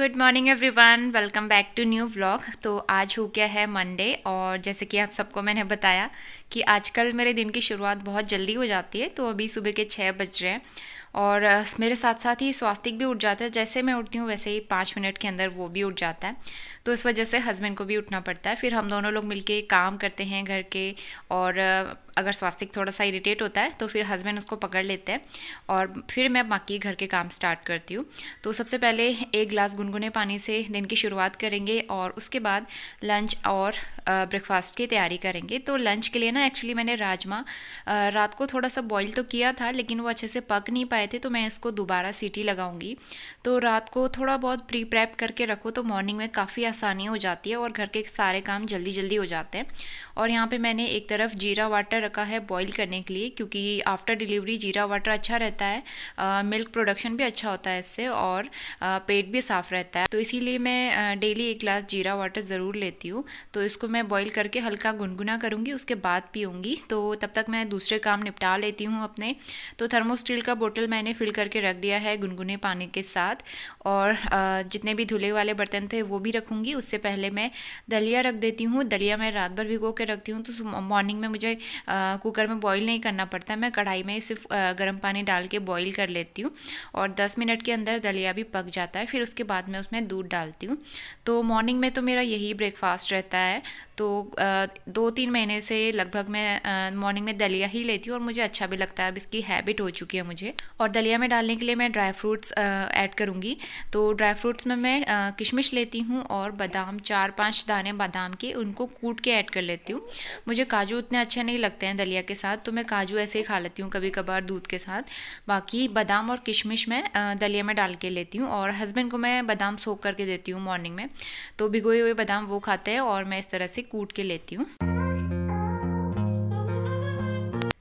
good morning one welcome back to new blog तो आज हो गया है मंडे और जैसे कि आप सबको मैंने बताया कि आजकल मेरे दिन की शुरुआत बहुत जल्दी हो जाती है तो अभी सुबह के छः बज रहे हैं और मेरे साथ साथ ही स्वास्तिक भी उठ जाता है जैसे मैं उठती हूँ वैसे ही पाँच मिनट के अंदर वो भी उठ जाता है तो इस वजह से हस्बैंड को भी उठना पड़ता है फिर हम दोनों लोग मिलके काम करते हैं घर के और अगर स्वास्तिक थोड़ा सा इरिटेट होता है तो फिर हस्बैंड उसको पकड़ लेते हैं और फिर मैं बाकी घर के काम स्टार्ट करती हूँ तो सबसे पहले एक ग्लास गुनगुने पानी से दिन की शुरुआत करेंगे और उसके बाद लंच और ब्रेकफास्ट की तैयारी करेंगे तो लंच के लिए ना एक्चुअली मैंने राजमा रात को थोड़ा सा बॉयल तो किया था लेकिन वो अच्छे से पक नहीं पाए थे तो मैं इसको दोबारा सीटी लगाऊंगी तो रात को थोड़ा बहुत प्री प्रैप करके रखो तो मॉर्निंग में काफ़ी आसानी हो जाती है और घर के सारे काम जल्दी जल्दी हो जाते हैं और यहाँ पर मैंने एक तरफ जीरा वाटर रखा है बॉईल करने के लिए क्योंकि आफ्टर डिलीवरी जीरा वाटर अच्छा रहता है मिल्क प्रोडक्शन भी अच्छा होता है इससे और पेट भी साफ़ रहता है तो इसीलिए मैं डेली एक ग्लास जीरा वाटर ज़रूर लेती हूँ तो इसको मैं बॉईल करके हल्का गुनगुना करूँगी उसके बाद पीऊँगी तो तब तक मैं दूसरे काम निपटा लेती हूँ अपने तो थर्मोस्टील का बोटल मैंने फिल करके रख दिया है गुनगुने पानी के साथ और जितने भी धुले वाले बर्तन थे वो भी रखूँगी उससे पहले मैं दलिया रख देती हूँ दलिया मैं रात भर भिगो के रखती हूँ तो मॉर्निंग में मुझे कुकर में बॉईल नहीं करना पड़ता मैं कढ़ाई में सिर्फ गर्म पानी डाल के बॉईल कर लेती हूँ और 10 मिनट के अंदर दलिया भी पक जाता है फिर उसके बाद मैं उसमें दूध डालती हूँ तो मॉर्निंग में तो मेरा यही ब्रेकफास्ट रहता है तो दो तीन महीने से लगभग मैं मॉर्निंग में दलिया ही लेती हूँ और मुझे अच्छा भी लगता है अब इसकी हैबिट हो चुकी है मुझे और दलिया में डालने के लिए मैं ड्राई फ्रूट्स ऐड करूँगी तो ड्राई फ्रूट्स में मैं किशमिश लेती हूँ और बादाम चार पाँच दाने बादाम के उनको कूट के ऐड कर लेती हूँ मुझे काजू उतने अच्छे नहीं लगते लगते हैं दलिया के साथ तो मैं काजू ऐसे ही खा लेती हूँ कभी कभार दूध के साथ बाकी बादाम और किशमिश मैं दलिया में डाल के लेती हूँ और हस्बैंड को मैं बादाम सोख करके देती हूँ मॉर्निंग में तो भिगोए हुए बादाम वो खाते हैं और मैं इस तरह से कूट के लेती हूँ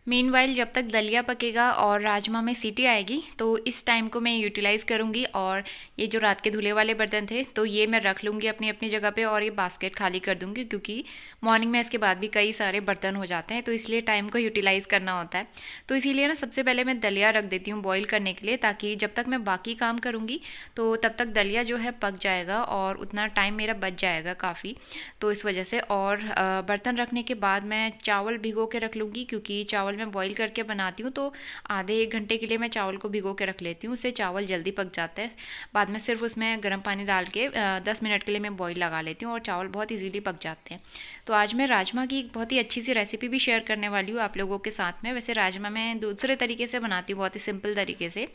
मेन वाइल जब तक दलिया पकेगा और राजमा में सीटी आएगी तो इस टाइम को मैं यूटिलाइज़ करूँगी और ये जो रात के धुले वाले बर्तन थे तो ये मैं रख लूँगी अपनी अपनी जगह पे और ये बास्केट खाली कर दूँगी क्योंकि मॉर्निंग में इसके बाद भी कई सारे बर्तन हो जाते हैं तो इसलिए टाइम को यूटिलाइज़ करना होता है तो इसीलिए ना सबसे पहले मैं दलिया रख देती हूँ बॉयल करने के लिए ताकि जब तक मैं बाकी काम करूँगी तो तब तक दलिया जो है पक जाएगा और उतना टाइम मेरा बच जाएगा काफ़ी तो इस वजह से और बर्तन रखने के बाद मैं चावल भिगो के रख लूँगी क्योंकि चावल मैं बॉईल करके बनाती हूँ तो आधे एक घंटे के लिए मैं चावल को भिगो के रख लेती हूँ उससे चावल जल्दी पक जाता है बाद में सिर्फ उसमें गर्म पानी डाल के दस मिनट के लिए मैं बॉयल लगा लेती हूँ और चावल बहुत ईजिली पक जाते हैं तो आज मैं राजमा की एक बहुत ही अच्छी सी रेसिपी भी शेयर करने वाली हूँ आप लोगों के साथ में वैसे राजमा मैं दूसरे तरीके से बनाती हूँ बहुत ही सिंपल तरीके से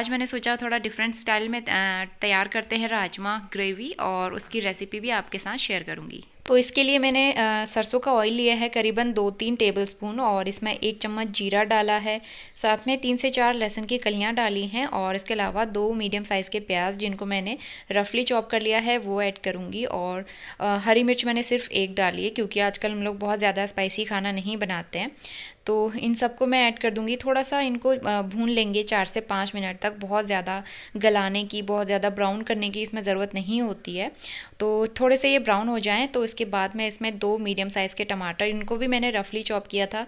आज मैंने सोचा थोड़ा डिफरेंट स्टाइल में तैयार करते हैं राजमा ग्रेवी और उसकी रेसिपी भी आपके साथ शेयर करूँगी तो इसके लिए मैंने सरसों का ऑयल लिया है करीबन दो तीन टेबलस्पून और इसमें एक चम्मच जीरा डाला है साथ में तीन से चार लहसुन की कलियां डाली हैं और इसके अलावा दो मीडियम साइज़ के प्याज जिनको मैंने रफली चॉप कर लिया है वो ऐड करूँगी और हरी मिर्च मैंने सिर्फ एक डाली है क्योंकि आजकल हम लोग बहुत ज़्यादा स्पाइसी खाना नहीं बनाते हैं तो इन सबको मैं ऐड कर दूँगी थोड़ा सा इनको भून लेंगे चार से पाँच मिनट तक बहुत ज़्यादा गलाने की बहुत ज़्यादा ब्राउन करने की इसमें ज़रूरत नहीं होती है तो थोड़े से ये ब्राउन हो जाएँ तो इसके बाद मैं इसमें दो मीडियम साइज़ के टमाटर इनको भी मैंने रफली चॉप किया था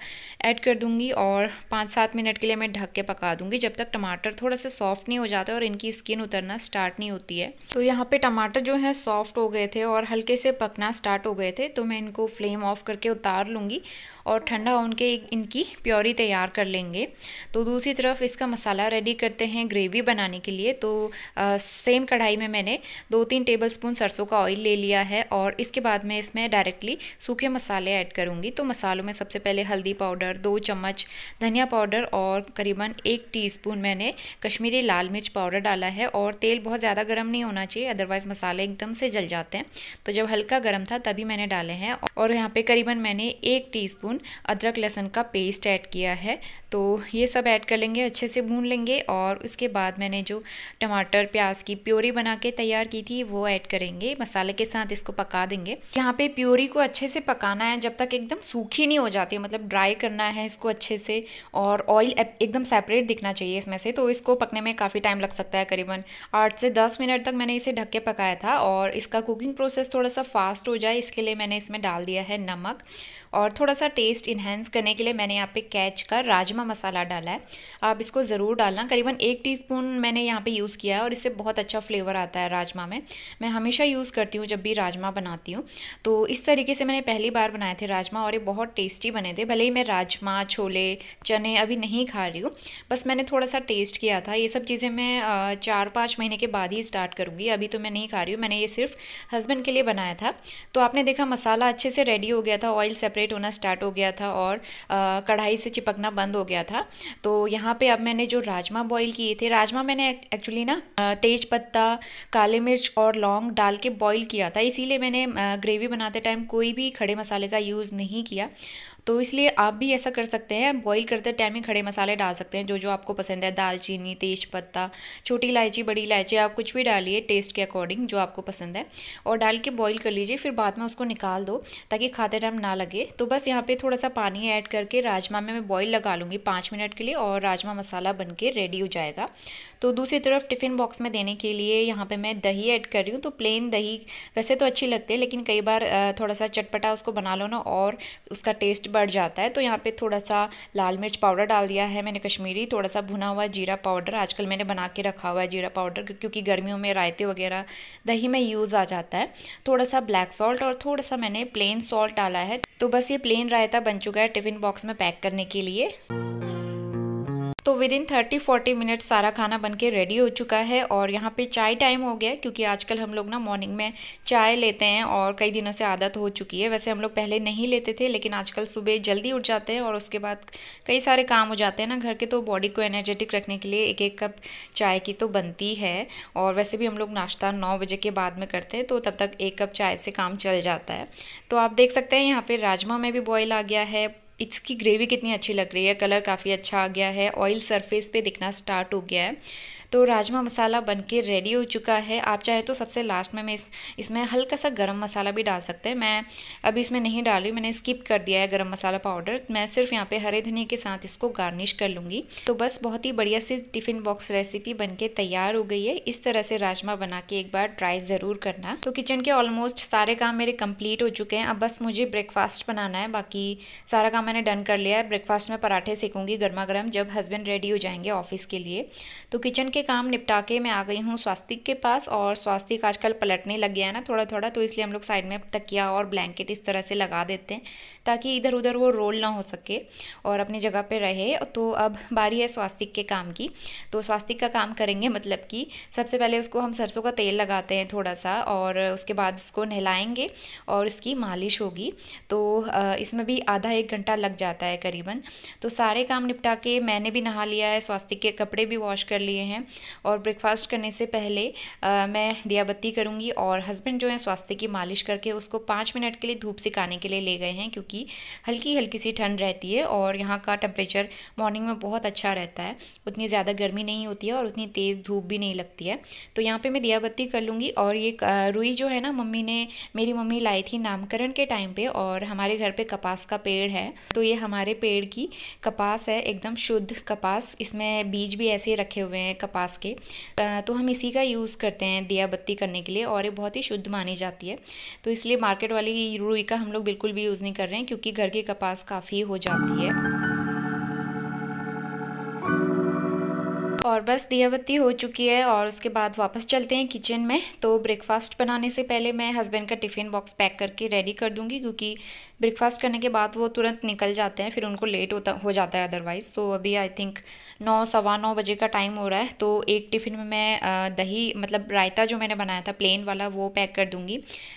ऐड कर दूँगी और पाँच सात मिनट के लिए मैं ढक के पका दूँगी जब तक टमाटर थोड़ा सा सॉफ्ट नहीं हो जाता और इनकी स्किन उतरना स्टार्ट नहीं होती है तो यहाँ पर टमाटर जो है सॉफ्ट हो गए थे और हल्के से पकना स्टार्ट हो गए थे तो मैं इनको फ्लेम ऑफ करके उतार लूँगी और ठंडा होने के इनकी प्योरी तैयार कर लेंगे तो दूसरी तरफ इसका मसाला रेडी करते हैं ग्रेवी बनाने के लिए तो आ, सेम कढ़ाई में मैंने दो तीन टेबल स्पून सरसों का ऑयल ले लिया है और इसके बाद मैं इसमें डायरेक्टली सूखे मसाले ऐड करूँगी तो मसालों में सबसे पहले हल्दी पाउडर दो चम्मच धनिया पाउडर और करीबन एक टीस्पून मैंने कश्मीरी लाल मिर्च पाउडर डाला है और तेल बहुत ज़्यादा गर्म नहीं होना चाहिए अदरवाइज़ मसाले एकदम से जल जाते हैं तो जब हल्का गर्म था तभी मैंने डाले हैं और यहाँ पे करीबन मैंने एक टीस्पून स्पून अदरक लहसुन का पेस्ट ऐड किया है तो ये सब ऐड कर लेंगे अच्छे से भून लेंगे और उसके बाद मैंने जो टमाटर प्याज की प्योरी बना के तैयार की थी वो ऐड करेंगे मसाले के साथ इसको पका देंगे यहाँ पे प्योरी को अच्छे से पकाना है जब तक एकदम सूखी नहीं हो जाती मतलब ड्राई करना है इसको अच्छे से और ऑयल एकदम सेपरेट दिखना चाहिए इसमें से तो इसको पकने में काफ़ी टाइम लग सकता है करीबन आठ से दस मिनट तक मैंने इसे ढक के पकाया था और इसका कुकिंग प्रोसेस थोड़ा सा फास्ट हो जाए इसके लिए मैंने इसमें डाल दिया है नमक और थोड़ा सा टेस्ट इन्हेंस करने के लिए मैंने यहाँ पे कैच का राजमा मसाला डाला है आप इसको ज़रूर डालना करीबन एक टीस्पून मैंने यहाँ पे यूज़ किया है और इससे बहुत अच्छा फ्लेवर आता है राजमा में मैं हमेशा यूज़ करती हूँ जब भी राजमा बनाती हूँ तो इस तरीके से मैंने पहली बार बनाए थे राजमा और ये बहुत टेस्टी बने थे भले ही मैं राजमा छोले चने अभी नहीं खा रही हूँ बस मैंने थोड़ा सा टेस्ट किया था ये सब चीज़ें मैं चार पाँच महीने के बाद ही स्टार्ट करूँगी अभी तो मैं नहीं खा रही हूँ मैंने ये सिर्फ हस्बैंड के लिए बनाया था तो आपने देखा मसाला अच्छे से रेडी हो गया था ऑयल सेपरेट सेपरेट होना स्टार्ट हो गया था और कढ़ाई से चिपकना बंद हो गया था तो यहाँ पे अब मैंने जो राजमा बॉईल किए थे राजमा मैंने एक्चुअली ना तेज पत्ता काले मिर्च और लौंग डाल के बॉईल किया था इसीलिए मैंने ग्रेवी बनाते टाइम कोई भी खड़े मसाले का यूज़ नहीं किया तो इसलिए आप भी ऐसा कर सकते हैं बॉईल करते टाइम ही खड़े मसाले डाल सकते हैं जो जो आपको पसंद है दालचीनी तेज पत्ता छोटी इलायची बड़ी इलायची आप कुछ भी डालिए टेस्ट के अकॉर्डिंग जो आपको पसंद है और डाल के बॉईल कर लीजिए फिर बाद में उसको निकाल दो ताकि खाते टाइम ना लगे तो बस यहाँ पर थोड़ा सा पानी ऐड करके राजमा में मैं बॉयल लगा लूँगी पाँच मिनट के लिए और राजमा मसाला बन के रेडी हो जाएगा तो दूसरी तरफ टिफ़िन बॉक्स में देने के लिए यहाँ पर मैं दही ऐड कर रही हूँ तो प्लेन दही वैसे तो अच्छी लगती है लेकिन कई बार थोड़ा सा चटपटा उसको बना लो ना और उसका टेस्ट बढ़ जाता है तो यहाँ पे थोड़ा सा लाल मिर्च पाउडर डाल दिया है मैंने कश्मीरी थोड़ा सा भुना हुआ जीरा पाउडर आजकल मैंने बना के रखा हुआ है जीरा पाउडर क्योंकि गर्मियों में रायते वगैरह दही में यूज़ आ जाता है थोड़ा सा ब्लैक सॉल्ट और थोड़ा सा मैंने प्लेन सॉल्ट डाला है तो बस ये प्लेन रायता बन चुका है टिफ़िन बॉक्स में पैक करने के लिए तो within thirty forty minutes सारा खाना बन के रेडी हो चुका है और यहाँ पे चाय टाइम हो गया क्योंकि आजकल हम लोग ना मॉर्निंग में चाय लेते हैं और कई दिनों से आदत हो चुकी है वैसे हम लोग पहले नहीं लेते थे लेकिन आजकल सुबह जल्दी उठ जाते हैं और उसके बाद कई सारे काम हो जाते हैं ना घर के तो बॉडी को एनर्जेटिक रखने के लिए एक एक कप चाय की तो बनती है और वैसे भी हम लोग नाश्ता नौ बजे के बाद में करते हैं तो तब तक एक कप चाय से काम चल जाता है तो आप देख सकते हैं यहाँ पर राजमा में भी बॉयल आ गया है इसकी ग्रेवी कितनी अच्छी लग रही है कलर काफ़ी अच्छा आ गया है ऑयल सरफेस पे दिखना स्टार्ट हो गया है तो राजमा मसाला बनके रेडी हो चुका है आप चाहे तो सबसे लास्ट में मैं इस इसमें हल्का सा गरम मसाला भी डाल सकते हैं मैं अभी इसमें नहीं डाली मैंने स्किप कर दिया है गरम मसाला पाउडर मैं सिर्फ यहाँ पे हरे धनिया के साथ इसको गार्निश कर लूँगी तो बस बहुत ही बढ़िया सी टिफ़िन बॉक्स रेसिपी बन के तैयार हो गई है इस तरह से राजमा बना के एक बार ट्राई ज़रूर करना तो किचन के ऑलमोस्ट सारे काम मेरे कम्प्लीट हो चुके हैं अब बस मुझे ब्रेकफास्ट बनाना है बाकी सारा काम मैंने डन कर लिया है ब्रेकफास्ट में पराठे सेकूँगी गर्मा गर्म जब हस्बैंड रेडी हो जाएंगे ऑफिस के लिए तो किचन के काम निपटा के मैं आ गई हूँ स्वास्तिक के पास और स्वास्तिक आजकल पलटने लग गया है ना थोड़ा थोड़ा तो इसलिए हम लोग साइड में तकिया और ब्लैंकेट इस तरह से लगा देते हैं ताकि इधर उधर वो रोल ना हो सके और अपनी जगह पे रहे तो अब बारी है स्वास्तिक के काम की तो स्वास्तिक का काम करेंगे मतलब कि सबसे पहले उसको हम सरसों का तेल लगाते हैं थोड़ा सा और उसके बाद उसको नहलाएंगे और इसकी मालिश होगी तो इसमें भी आधा एक घंटा लग जाता है करीबन तो सारे काम निपटा के मैंने भी नहा लिया है स्वास्तिक के कपड़े भी वॉश कर लिए हैं और ब्रेकफास्ट करने से पहले आ, मैं दियाबत्ती करूँगी और हस्बैंड जो है स्वास्थ्य की मालिश करके उसको पाँच मिनट के लिए धूप सिखाने के लिए ले गए हैं क्योंकि की हल्की हल्की सी ठंड रहती है और यहाँ का टेम्परेचर मॉर्निंग में बहुत अच्छा रहता है उतनी ज़्यादा गर्मी नहीं होती है और उतनी तेज़ धूप भी नहीं लगती है तो यहाँ पर मैं दिया बत्ती कर लूँगी और ये रुई जो है ना मम्मी ने मेरी मम्मी लाई थी नामकरण के टाइम पर और हमारे घर पर कपास का पेड़ है तो ये हमारे पेड़ की कपास है एकदम शुद्ध कपास इसमें बीज भी ऐसे रखे हुए हैं कपास के तो हम इसी का यूज़ करते हैं दिया बत्ती करने के लिए और ये बहुत ही शुद्ध मानी जाती है तो इसलिए मार्केट वाली रुई का हम लोग बिल्कुल भी यूज़ नहीं कर रहे हैं क्योंकि घर की कपास काफ़ी हो जाती है और बस दिया बत्ती हो चुकी है और उसके बाद वापस चलते हैं किचन में तो ब्रेकफास्ट बनाने से पहले मैं हस्बैंड का टिफ़िन बॉक्स पैक करके रेडी कर दूंगी क्योंकि ब्रेकफास्ट करने के बाद वो तुरंत निकल जाते हैं फिर उनको लेट होता हो जाता है अदरवाइज़ तो अभी आई थिंक नौ सवा नौ बजे का टाइम हो रहा है तो एक टिफ़िन में मैं दही मतलब रायता जो मैंने बनाया था प्लेन वाला वो पैक कर दूँगी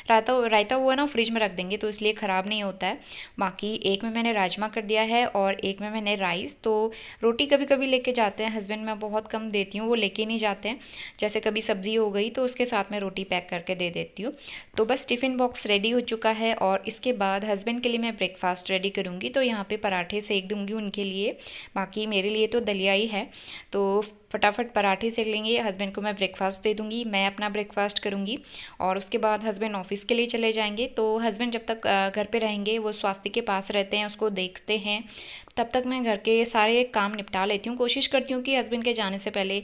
रायता रायता वो है ना फ्रिज में रख देंगे तो इसलिए ख़राब नहीं होता है बाकी एक में मैंने राजमा कर दिया है और एक में मैंने राइस तो रोटी कभी कभी लेके जाते हैं हस्बैंड में बहुत बहुत कम देती हूँ वो लेके नहीं जाते हैं जैसे कभी सब्ज़ी हो गई तो उसके साथ में रोटी पैक करके दे देती हूँ तो बस टिफ़िन बॉक्स रेडी हो चुका है और इसके बाद हस्बैंड के लिए मैं ब्रेकफास्ट रेडी करूँगी तो यहाँ पर पराठे सेक दूँगी उनके लिए बाकी मेरे लिए तो दलिया ही है तो फटाफट पराठे सेक लेंगे हस्बैंड को मैं ब्रेकफास्ट दे दूँगी मैं अपना ब्रेकफास्ट करूँगी और उसके बाद हस्बैंड ऑफिस के लिए चले जाएंगे तो हस्बैंड जब तक घर पर रहेंगे वो स्वास्थ्य के पास रहते हैं उसको देखते हैं तब तक मैं घर के सारे काम निपटा लेती हूँ कोशिश करती हूँ कि हस्बैंड के जाने से पहले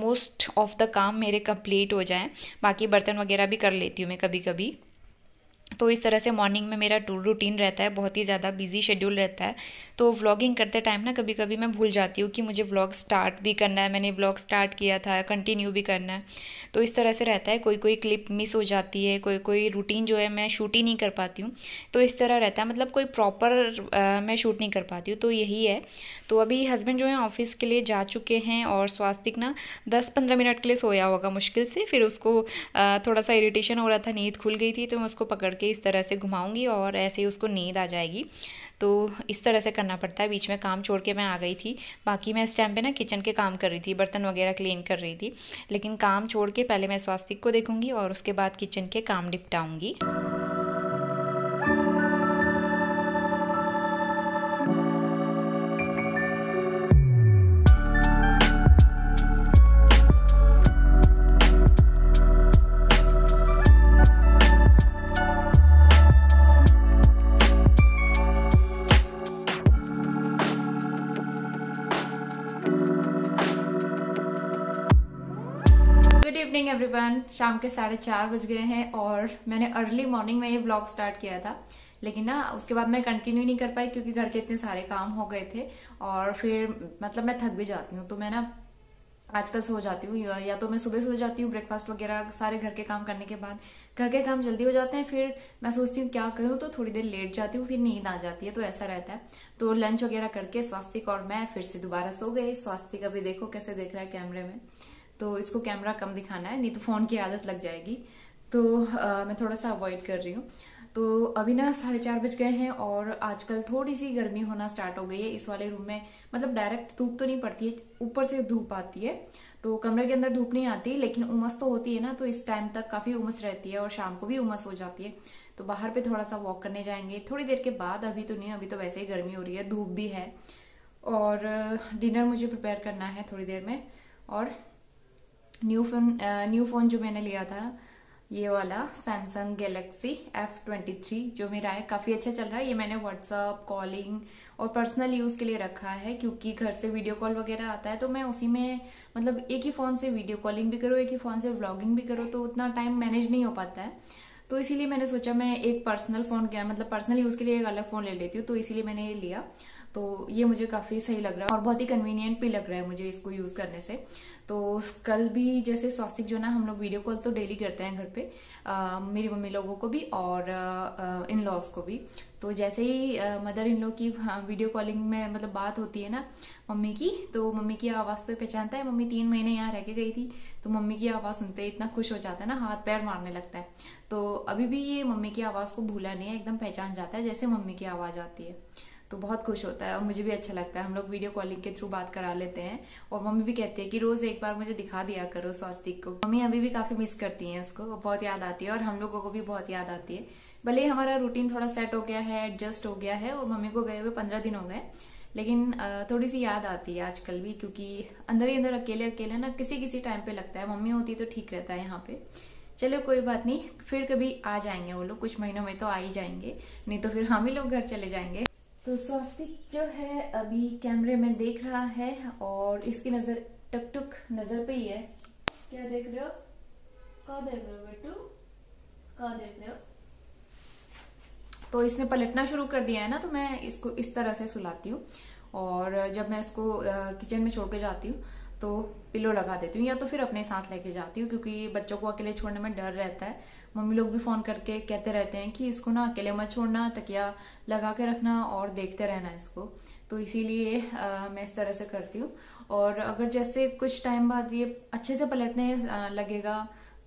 मोस्ट ऑफ़ द काम मेरे कंप्लीट हो जाए बाकी बर्तन वगैरह भी कर लेती हूँ मैं कभी कभी तो इस तरह से मॉर्निंग में मेरा रूटीन रहता है बहुत ही ज़्यादा बिजी शेड्यूल रहता है तो व्लॉगिंग करते टाइम ना कभी कभी मैं भूल जाती हूँ कि मुझे व्लॉग स्टार्ट भी करना है मैंने व्लॉग स्टार्ट किया था कंटिन्यू भी करना है तो इस तरह से रहता है कोई कोई क्लिप मिस हो जाती है कोई कोई रूटीन जो है मैं शूट ही नहीं कर पाती हूँ तो इस तरह रहता है मतलब कोई प्रॉपर मैं शूट नहीं कर पाती हूँ तो यही है तो अभी हस्बैंड जो है ऑफिस के लिए जा चुके हैं और स्वास्तिक ना दस पंद्रह मिनट के लिए सोया होगा मुश्किल से फिर उसको थोड़ा सा इरीटेशन हो रहा था नींद खुल गई थी तो मैं उसको पकड़ करके इस तरह से घुमाऊंगी और ऐसे ही उसको नींद आ जाएगी तो इस तरह से करना पड़ता है बीच में काम छोड़ के मैं आ गई थी बाकी मैं इस टाइम पे ना किचन के काम कर रही थी बर्तन वगैरह क्लीन कर रही थी लेकिन काम छोड़ के पहले मैं स्वास्तिक को देखूँगी और उसके बाद किचन के काम निपटाऊँगी एवरीवन शाम के साढ़े चार बज गए हैं और मैंने अर्ली मॉर्निंग में ये ब्लॉग स्टार्ट किया था लेकिन ना उसके बाद मैं कंटिन्यू नहीं कर पाई क्योंकि घर के इतने सारे काम हो गए थे और फिर मतलब मैं थक भी जाती हूँ तो मैं ना आजकल सो जाती हूँ या तो मैं सुबह सो जाती हूँ ब्रेकफास्ट वगैरह सारे घर के काम करने के बाद घर के काम जल्दी हो जाते हैं फिर मैं सोचती हूँ क्या करूँ तो थोड़ी देर लेट जाती हूँ फिर नींद आ जाती है तो ऐसा रहता है तो लंच वगैरह करके स्वास्थ्य और मैं फिर से दोबारा सो गई स्वास्थ्य का भी देखो कैसे देख रहा है कैमरे में तो इसको कैमरा कम दिखाना है नहीं तो फ़ोन की आदत लग जाएगी तो आ, मैं थोड़ा सा अवॉइड कर रही हूँ तो अभी ना साढ़े चार बज गए हैं और आजकल थोड़ी सी गर्मी होना स्टार्ट हो गई है इस वाले रूम में मतलब डायरेक्ट धूप तो नहीं पड़ती है ऊपर से धूप आती है तो कमरे के अंदर धूप नहीं आती लेकिन उमस तो होती है ना तो इस टाइम तक काफ़ी उमस रहती है और शाम को भी उमस हो जाती है तो बाहर पे थोड़ा सा वॉक करने जाएंगे थोड़ी देर के बाद अभी तो नहीं अभी तो वैसे ही गर्मी हो रही है धूप भी है और डिनर मुझे प्रिपेयर करना है थोड़ी देर में और न्यू फोन न्यू फोन जो मैंने लिया था ये वाला Samsung Galaxy F twenty three जो मेरा है काफ़ी अच्छा चल रहा है ये मैंने व्हाट्सअप कॉलिंग और पर्सनल यूज़ के लिए रखा है क्योंकि घर से वीडियो कॉल वगैरह आता है तो मैं उसी में मतलब एक ही फ़ोन से वीडियो कॉलिंग भी करूँ एक ही फ़ोन से ब्लॉगिंग भी करूँ तो उतना टाइम मैनेज नहीं हो पाता है तो इसीलिए मैंने सोचा मैं एक पर्सनल फ़ोन क्या मतलब पर्सनल यूज़ के लिए एक अलग फ़ोन ले लेती हूँ तो इसीलिए मैंने ये लिया तो ये मुझे काफ़ी सही लग रहा है और बहुत ही कन्वीनियंट भी लग रहा है मुझे इसको यूज़ करने से तो कल भी जैसे स्वास्तिक जो ना हम लोग वीडियो कॉल तो डेली करते हैं घर पे आ, मेरी मम्मी लोगों को भी और इन लॉज को भी तो जैसे ही मदर इन लॉ की वीडियो हाँ, कॉलिंग में मतलब बात होती है ना मम्मी की तो मम्मी की आवाज़ तो पहचानता है मम्मी तीन महीने यहाँ रह के गई थी तो मम्मी की आवाज़ सुनते ही इतना खुश हो जाता है ना हाथ पैर मारने लगता है तो अभी भी ये मम्मी की आवाज़ को भूला नहीं है एकदम पहचान जाता है जैसे मम्मी की आवाज़ आती है तो बहुत खुश होता है और मुझे भी अच्छा लगता है हम लोग वीडियो कॉलिंग के थ्रू बात करा लेते हैं और मम्मी भी कहती है कि रोज एक बार मुझे दिखा दिया करो स्वास्तिक को मम्मी अभी भी काफी मिस करती है उसको बहुत याद आती है और हम लोगों को भी बहुत याद आती है भले हमारा रूटीन थोड़ा सेट हो गया है एडजस्ट हो गया है और मम्मी को गए हुए पंद्रह दिन हो गए लेकिन थोड़ी सी याद आती है आजकल भी क्योंकि अंदर ही अंदर अकेले अकेले ना किसी किसी टाइम पे लगता है मम्मी होती तो ठीक रहता है यहाँ पे चलो कोई बात नहीं फिर कभी आ जाएंगे वो लोग कुछ महीनों में तो आ ही जाएंगे नहीं तो फिर हम ही लोग घर चले जाएंगे तो स्वास्तिक जो है अभी कैमरे में देख रहा है और इसकी नजर टुक नजर पे ही है क्या देख रहे हो कहा देख रहे हो बेटू कहा देख रहे हो तो इसने पलटना शुरू कर दिया है ना तो मैं इसको इस तरह से सुलाती हूँ और जब मैं इसको किचन में छोड़ के जाती हूँ तो पिलो लगा देती हूँ या तो फिर अपने साथ लेके जाती हूँ क्योंकि बच्चों को अकेले छोड़ने में डर रहता है मम्मी लोग भी फोन करके कहते रहते हैं कि इसको ना अकेले मत छोड़ना तकिया लगा के रखना और देखते रहना इसको तो इसीलिए मैं इस तरह से करती हूँ और अगर जैसे कुछ टाइम बाद ये अच्छे से पलटने लगेगा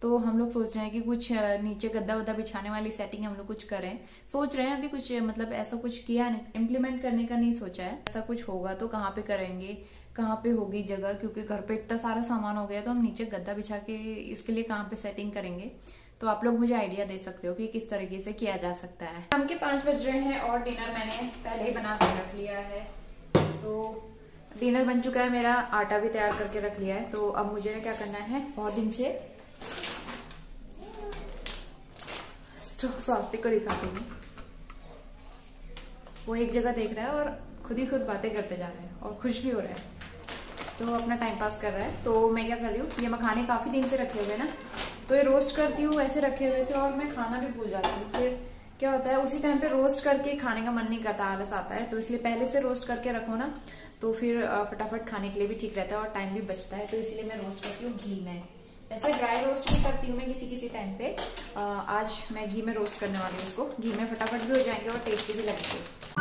तो हम लोग सोच रहे हैं कि कुछ नीचे गद्दा वद्दा बिछाने वाली सेटिंग हम लोग कुछ करें सोच रहे हैं अभी कुछ मतलब ऐसा कुछ किया इम्प्लीमेंट करने का नहीं सोचा है ऐसा कुछ होगा तो कहाँ पे करेंगे कहाँ पे होगी जगह क्योंकि घर पे इतना सारा सामान हो गया तो हम नीचे गद्दा बिछा के इसके लिए कहाँ पे सेटिंग करेंगे तो आप लोग मुझे आइडिया दे सकते हो कि किस तरीके से किया जा सकता है हम के पाँच बज रहे हैं और डिनर मैंने पहले ही बना कर रख लिया है तो डिनर बन चुका है मेरा आटा भी तैयार करके रख लिया है तो अब मुझे क्या करना है बहुत दिन से स्वास्थ्य को दिखाती हूँ वो एक जगह देख रहा है और खुद ही खुद बातें करते जा रहे हैं और खुश भी हो रहा है तो अपना टाइम पास कर रहा है तो मैं क्या कर रही हूँ ये मखाने काफी दिन से रखे हुए ना तो ये रोस्ट करती हूँ ऐसे रखे हुए थे और मैं खाना भी भूल जाती हूँ फिर क्या होता है उसी टाइम पे रोस्ट करके खाने का मन नहीं करता आलस आता है तो इसलिए पहले से रोस्ट करके रखो ना तो फिर फटाफट खाने के लिए भी ठीक रहता है और टाइम भी बचता है तो इसलिए मैं रोस्ट करती हूँ घी में ऐसे ड्राई रोस्ट भी करती हूँ मैं किसी किसी टाइम पे आ, आज मैं घी में रोस्ट करने वाली हूँ इसको घी में फटाफट भी हो जाएंगे और टेस्टी भी लगेंगे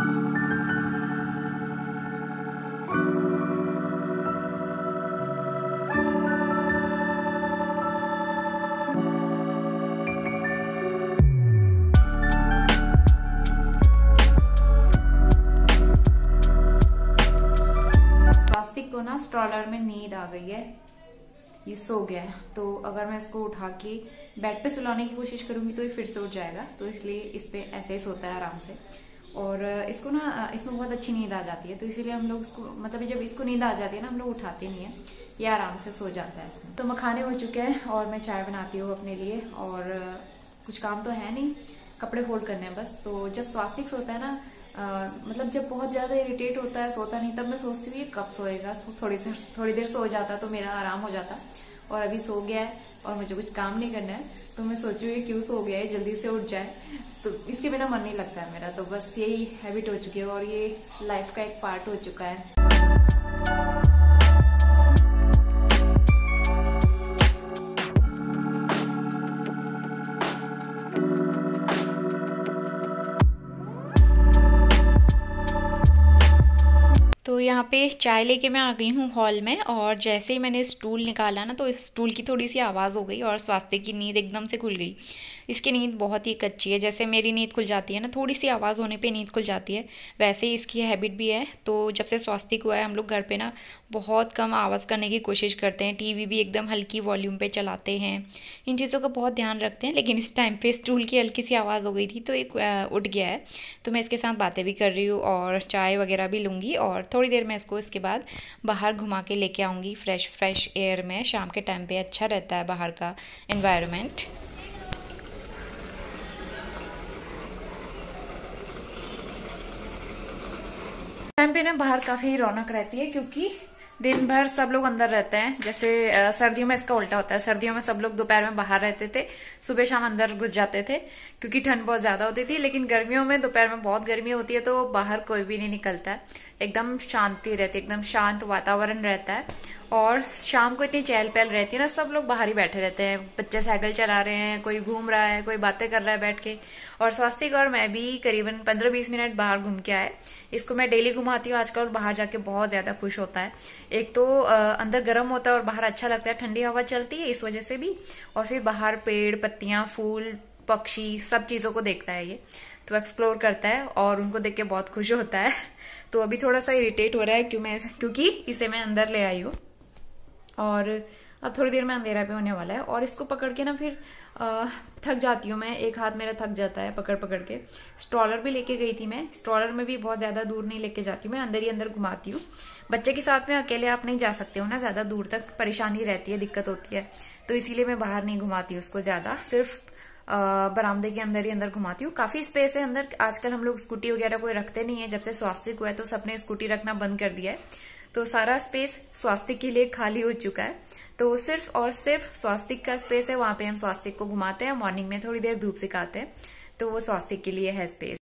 स्ट्रॉलर में नींद आ गई है ये सो गया है तो अगर मैं इसको उठा के बेड पे सुलाने की कोशिश करूँगी तो ये फिर से उठ जाएगा तो इसलिए इस पर ऐसे ही सोता है आराम से और इसको ना इसमें बहुत अच्छी नींद आ जाती है तो इसीलिए हम लोग इसको मतलब जब इसको नींद आ जाती है ना हम लोग उठाते नहीं है ये आराम से सो जाता है तो मखाने हो चुके हैं और मैं चाय बनाती हूँ अपने लिए और कुछ काम तो है नहीं कपड़े फोल्ड करने हैं बस तो जब स्वास्थ्य होता है ना मतलब जब बहुत ज़्यादा इरिटेट होता है सोता नहीं तब मैं सोचती हूँ ये कब सोएगा थोड़ी देर थोड़ी देर सो जाता तो मेरा आराम हो जाता और अभी सो गया है और मुझे कुछ काम नहीं करना है तो मैं सोचू ये क्यों सो गया है जल्दी से उठ जाए तो इसके बिना मन नहीं लगता है मेरा तो बस यही हैबिट हो चुकी है और ये लाइफ का एक पार्ट हो चुका है यहाँ पे चाय लेके मैं आ गई हूँ हॉल में और जैसे ही मैंने स्टूल निकाला ना तो इस स्टूल की थोड़ी सी आवाज़ हो गई और स्वास्थ्य की नींद एकदम से खुल गई इसकी नींद बहुत ही कच्ची है जैसे मेरी नींद खुल जाती है ना थोड़ी सी आवाज़ होने पे नींद खुल जाती है वैसे ही इसकी हैबिट भी है तो जब से स्वास्थ्य हुआ है हम लोग घर पर ना बहुत कम आवाज़ करने की कोशिश करते हैं टी भी एकदम हल्की वॉल्यूम पर चलाते हैं इन चीज़ों का बहुत ध्यान रखते हैं लेकिन इस टाइम पे स्टूल की हल्की सी आवाज़ हो गई थी तो एक उठ गया है तो मैं इसके साथ बातें भी कर रही हूँ और चाय वगैरह भी लूँगी और थोड़ी देर मैं इसको इसके बाद बाहर घुमा के लेके आऊँगी फ्रेश फ्रेश एयर में शाम के टाइम पे अच्छा रहता है बाहर का इन्वायरमेंट टाइम पे ना बाहर काफ़ी रौनक रहती है क्योंकि दिन भर सब लोग अंदर रहते हैं जैसे सर्दियों में इसका उल्टा होता है सर्दियों में सब लोग दोपहर में बाहर रहते थे सुबह शाम अंदर घुस जाते थे क्योंकि ठंड बहुत ज़्यादा होती थी लेकिन गर्मियों में दोपहर में बहुत गर्मी होती है तो बाहर कोई भी नहीं निकलता है एकदम शांति रहती है एकदम शांत वातावरण रहता है और शाम को इतनी चहल पहल रहती है ना सब लोग बाहर ही बैठे रहते हैं बच्चे साइकिल चला रहे हैं कोई घूम रहा है कोई बातें कर रहा है बैठ के और स्वास्थ्य और मैं भी करीबन पंद्रह बीस मिनट बाहर घूम के आए इसको मैं डेली घुमाती हूँ आजकल और बाहर जाके बहुत ज़्यादा खुश होता है एक तो अंदर गर्म होता है और बाहर अच्छा लगता है ठंडी हवा चलती है इस वजह से भी और फिर बाहर पेड़ पत्तियां फूल पक्षी सब चीज़ों को देखता है ये तो एक्सप्लोर करता है और उनको देख के बहुत खुश होता है तो अभी थोड़ा सा इरिटेट हो रहा है क्यों मैं क्योंकि इसे मैं अंदर ले आई हूँ और अब थोड़ी देर में अंधेरा भी होने वाला है और इसको पकड़ के ना फिर आ, थक जाती हूँ मैं एक हाथ मेरा थक जाता है पकड़ पकड़ के स्ट्रॉलर भी लेके गई थी मैं स्ट्रॉलर में भी बहुत ज़्यादा दूर नहीं लेके जाती हूँ मैं अंदर ही अंदर घुमाती हूँ बच्चे के साथ में अकेले आप नहीं जा सकते हो ना ज़्यादा दूर तक परेशानी रहती है दिक्कत होती है तो इसीलिए मैं बाहर नहीं घुमाती उसको ज़्यादा सिर्फ बरामदे के अंदर ही अंदर घुमाती हूँ काफी स्पेस है अंदर आजकल हम लोग स्कूटी वगैरह कोई रखते नहीं है जब से स्वास्थ्य हुआ है तो सबने स्कूटी रखना बंद कर दिया है तो सारा स्पेस स्वास्थ्य के लिए खाली हो चुका है तो सिर्फ और सिर्फ स्वास्तिक का स्पेस है वहां पे हम स्वास्तिक को घुमाते हैं मॉर्निंग में थोड़ी देर धूप सिखाते हैं तो वो स्वास्थ्य के लिए है स्पेस